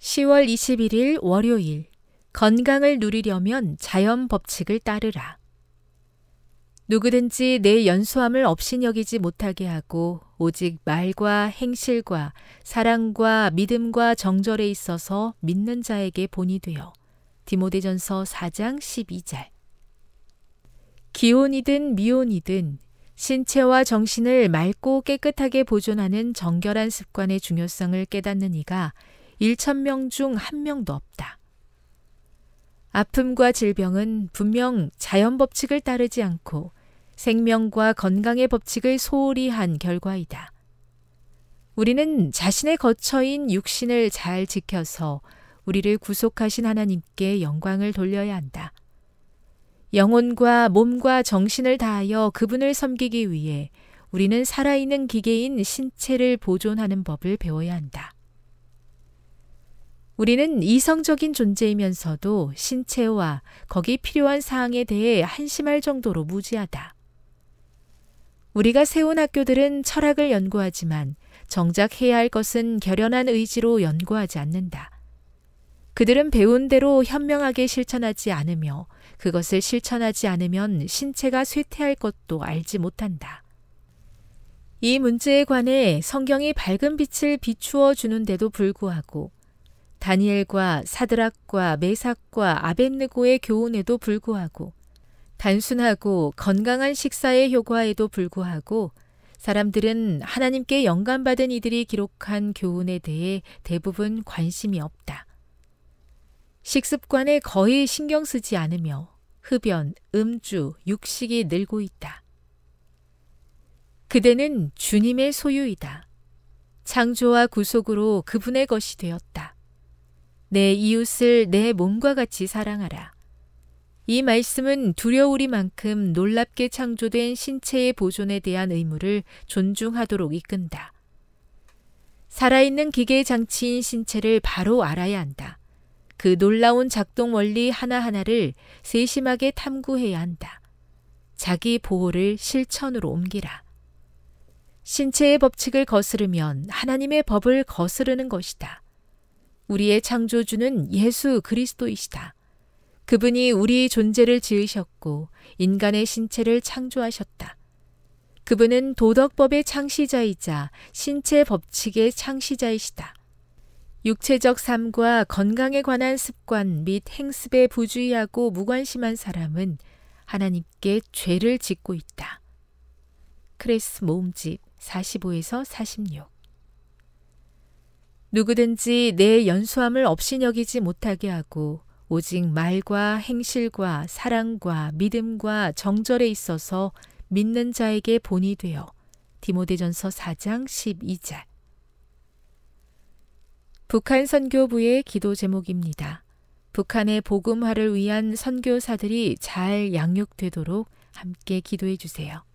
10월 21일 월요일 건강을 누리려면 자연 법칙을 따르라. 누구든지 내 연소함을 업신여기지 못하게 하고 오직 말과 행실과 사랑과 믿음과 정절에 있어서 믿는 자에게 본이 되어 디모데전서 4장 12절 기혼이든 미혼이든 신체와 정신을 맑고 깨끗하게 보존하는 정결한 습관의 중요성을 깨닫는 이가 1천명 중 한 명도 없다. 아픔과 질병은 분명 자연 법칙을 따르지 않고 생명과 건강의 법칙을 소홀히 한 결과이다. 우리는 자신의 거처인 육신을 잘 지켜서 우리를 구속하신 하나님께 영광을 돌려야 한다. 영혼과 몸과 정신을 다하여 그분을 섬기기 위해 우리는 살아있는 기계인 신체를 보존하는 법을 배워야 한다. 우리는 이성적인 존재이면서도 신체와 거기 필요한 사항에 대해 한심할 정도로 무지하다. 우리가 세운 학교들은 철학을 연구하지만 정작 해야 할 것은 결연한 의지로 연구하지 않는다. 그들은 배운 대로 현명하게 실천하지 않으며 그것을 실천하지 않으면 신체가 쇠퇴할 것도 알지 못한다. 이 문제에 관해 성경이 밝은 빛을 비추어 주는데도 불구하고 다니엘과 사드락과 메삭과 아벤느고의 교훈에도 불구하고 단순하고 건강한 식사의 효과에도 불구하고 사람들은 하나님께 영감받은 이들이 기록한 교훈에 대해 대부분 관심이 없다. 식습관에 거의 신경 쓰지 않으며 흡연, 음주, 육식이 늘고 있다. 그대는 주님의 소유이다. 창조와 구속으로 그분의 것이 되었다. 내 이웃을 내 몸과 같이 사랑하라. 이 말씀은 두려우리만큼 놀랍게 창조된 신체의 보존에 대한 의무를 존중하도록 이끈다. 살아있는 기계 장치인 신체를 바로 알아야 한다. 그 놀라운 작동 원리 하나하나를 세심하게 탐구해야 한다. 자기 보호를 실천으로 옮기라. 신체의 법칙을 거스르면 하나님의 법을 거스르는 것이다. 우리의 창조주는 예수 그리스도이시다. 그분이 우리 존재를 지으셨고 인간의 신체를 창조하셨다. 그분은 도덕법의 창시자이자 신체 법칙의 창시자이시다. 육체적 삶과 건강에 관한 습관 및 행습에 부주의하고 무관심한 사람은 하나님께 죄를 짓고 있다. 크레스 모음집 45에서 46 누구든지 내 연수함을 업신여기지 못하게 하고 오직 말과 행실과 사랑과 믿음과 정절에 있어서 믿는 자에게 본이 되어 디모데전서 4장 12절 북한 선교부의 기도 제목입니다. 북한의 복음화를 위한 선교사들이 잘 양육되도록 함께 기도해 주세요.